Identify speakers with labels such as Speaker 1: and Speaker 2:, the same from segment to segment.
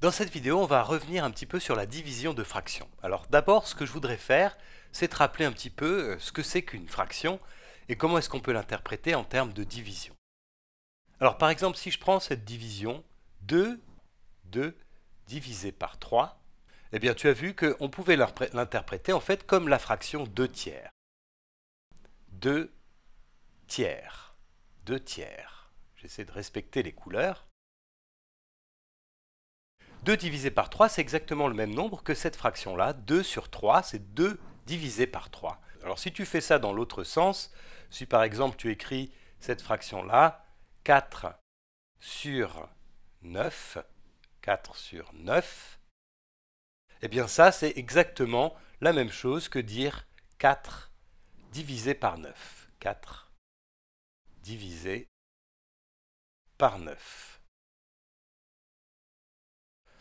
Speaker 1: Dans cette vidéo, on va revenir un petit peu sur la division de fractions. Alors d'abord, ce que je voudrais faire, c'est te rappeler un petit peu euh, ce que c'est qu'une fraction et comment est-ce qu'on peut l'interpréter en termes de division. Alors par exemple, si je prends cette division 2, 2 divisé par 3, eh bien tu as vu qu'on pouvait l'interpréter en fait comme la fraction 2 tiers. 2 tiers, 2 tiers. J'essaie de respecter les couleurs. 2 divisé par 3, c'est exactement le même nombre que cette fraction-là. 2 sur 3, c'est 2 divisé par 3. Alors si tu fais ça dans l'autre sens, si par exemple tu écris cette fraction-là, 4 sur 9, 4 sur 9, eh bien ça c'est exactement la même chose que dire 4 divisé par 9. 4 divisé par 9.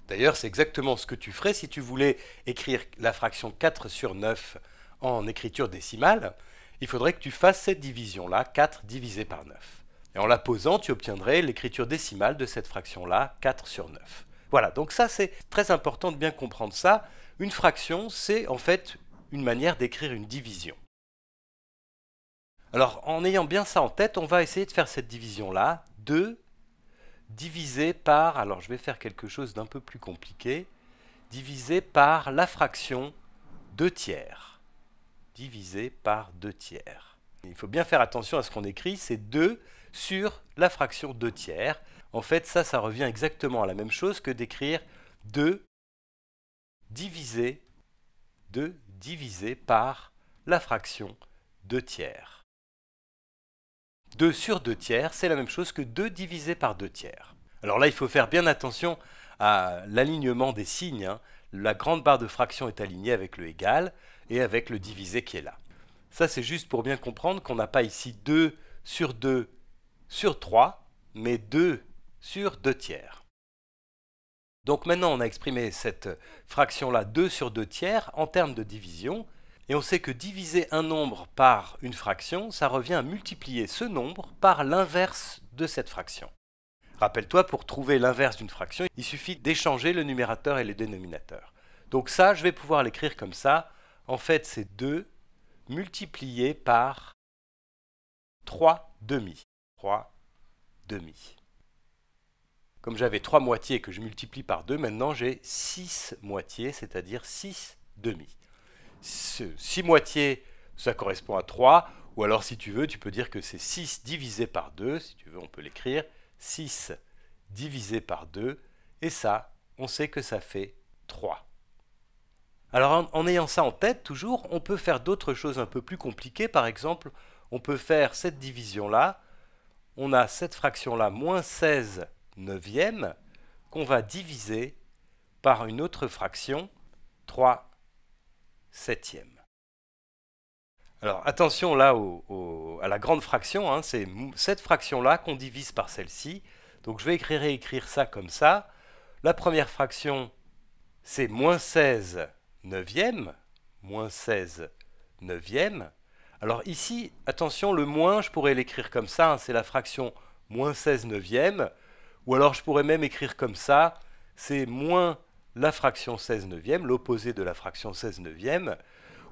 Speaker 1: D'ailleurs, c'est exactement ce que tu ferais si tu voulais écrire la fraction 4 sur 9 en écriture décimale. Il faudrait que tu fasses cette division-là, 4 divisé par 9. Et en la posant, tu obtiendrais l'écriture décimale de cette fraction-là, 4 sur 9. Voilà, donc ça c'est très important de bien comprendre ça. Une fraction, c'est en fait une manière d'écrire une division. Alors en ayant bien ça en tête, on va essayer de faire cette division-là. 2 divisé par, alors je vais faire quelque chose d'un peu plus compliqué, divisé par la fraction 2 tiers. Divisé par 2 tiers. Il faut bien faire attention à ce qu'on écrit, c'est 2 sur la fraction 2 tiers. En fait, ça, ça revient exactement à la même chose que d'écrire 2 divisé, 2 divisé par la fraction 2 tiers. 2 sur 2 tiers, c'est la même chose que 2 divisé par 2 tiers. Alors là, il faut faire bien attention à l'alignement des signes. Hein. La grande barre de fraction est alignée avec le égal et avec le divisé qui est là. Ça, c'est juste pour bien comprendre qu'on n'a pas ici 2 sur 2 sur 3, mais 2 sur 2 tiers. Donc maintenant, on a exprimé cette fraction-là 2 sur 2 tiers en termes de division, et on sait que diviser un nombre par une fraction, ça revient à multiplier ce nombre par l'inverse de cette fraction. Rappelle-toi, pour trouver l'inverse d'une fraction, il suffit d'échanger le numérateur et le dénominateur. Donc ça, je vais pouvoir l'écrire comme ça. En fait, c'est 2 multiplié par 3 demi. 3 demi. Comme j'avais 3 moitiés que je multiplie par 2, maintenant j'ai 6 moitiés, c'est-à-dire 6 demi. 6 moitiés, ça correspond à 3. Ou alors, si tu veux, tu peux dire que c'est 6 divisé par 2. Si tu veux, on peut l'écrire. 6 divisé par 2. Et ça, on sait que ça fait 3. Alors, en, ayant ça en tête, toujours, on peut faire d'autres choses un peu plus compliquées. Par exemple, on peut faire cette division-là. On a cette fraction-là, moins 16 neuvième, qu'on va diviser par une autre fraction, 3 septième. Alors attention là à la grande fraction, hein, c'est cette fraction-là qu'on divise par celle-ci. Donc je vais écrire, écrire ça comme ça. La première fraction, c'est moins 16 neuvième, moins neuvième. Alors ici, attention, le moins, je pourrais l'écrire comme ça, hein, c'est la fraction moins 16 neuvième. Ou alors je pourrais même écrire comme ça, c'est moins la fraction 16 neuvième, l'opposé de la fraction 16 neuvième,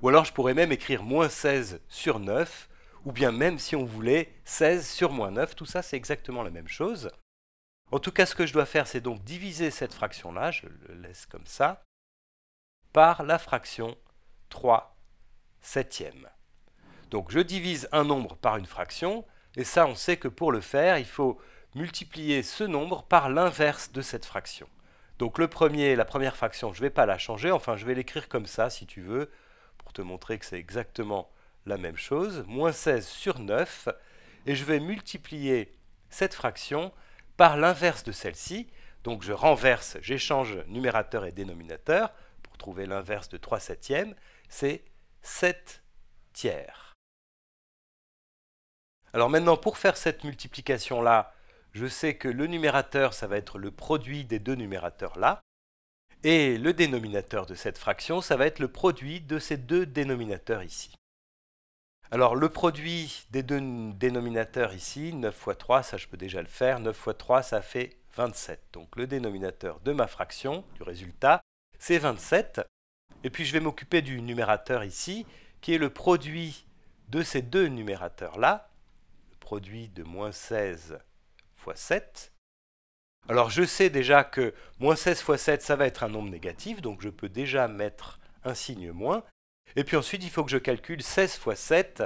Speaker 1: ou alors je pourrais même écrire moins 16 sur 9, ou bien même si on voulait 16 sur moins 9, tout ça c'est exactement la même chose. En tout cas, ce que je dois faire, c'est donc diviser cette fraction-là, je le laisse comme ça, par la fraction 3 septième. Donc je divise un nombre par une fraction, et ça on sait que pour le faire, il faut multiplier ce nombre par l'inverse de cette fraction. Donc le premier, la première fraction, je ne vais pas la changer, enfin je vais l'écrire comme ça si tu veux, pour te montrer que c'est exactement la même chose, moins 16 sur 9, et je vais multiplier cette fraction par l'inverse de celle-ci, donc je renverse, j'échange numérateur et dénominateur, pour trouver l'inverse de 3 septièmes, c'est 7 tiers. Alors maintenant, pour faire cette multiplication-là, je sais que le numérateur, ça va être le produit des deux numérateurs là, et le dénominateur de cette fraction, ça va être le produit de ces deux dénominateurs ici. Alors le produit des deux dénominateurs ici, 9 fois 3, ça je peux déjà le faire, 9 fois 3 ça fait 27. Donc le dénominateur de ma fraction, du résultat, c'est 27. Et puis je vais m'occuper du numérateur ici, qui est le produit de ces deux numérateurs-là, le produit de moins 16 7. Alors je sais déjà que moins 16 fois 7, ça va être un nombre négatif, donc je peux déjà mettre un signe moins. Et puis ensuite, il faut que je calcule 16 fois 7.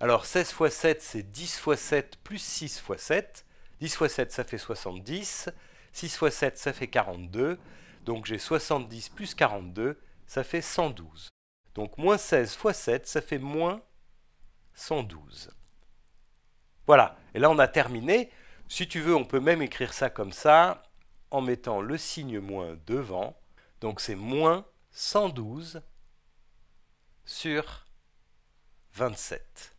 Speaker 1: Alors 16 fois 7, c'est 10 fois 7 plus 6 fois 7. 10 fois 7, ça fait 70. 6 fois 7, ça fait 42. Donc j'ai 70 plus 42, ça fait 112. Donc moins 16 fois 7, ça fait moins 112. Voilà, et là on a terminé. Si tu veux, on peut même écrire ça comme ça en mettant le signe moins devant. Donc c'est moins 112 sur 27.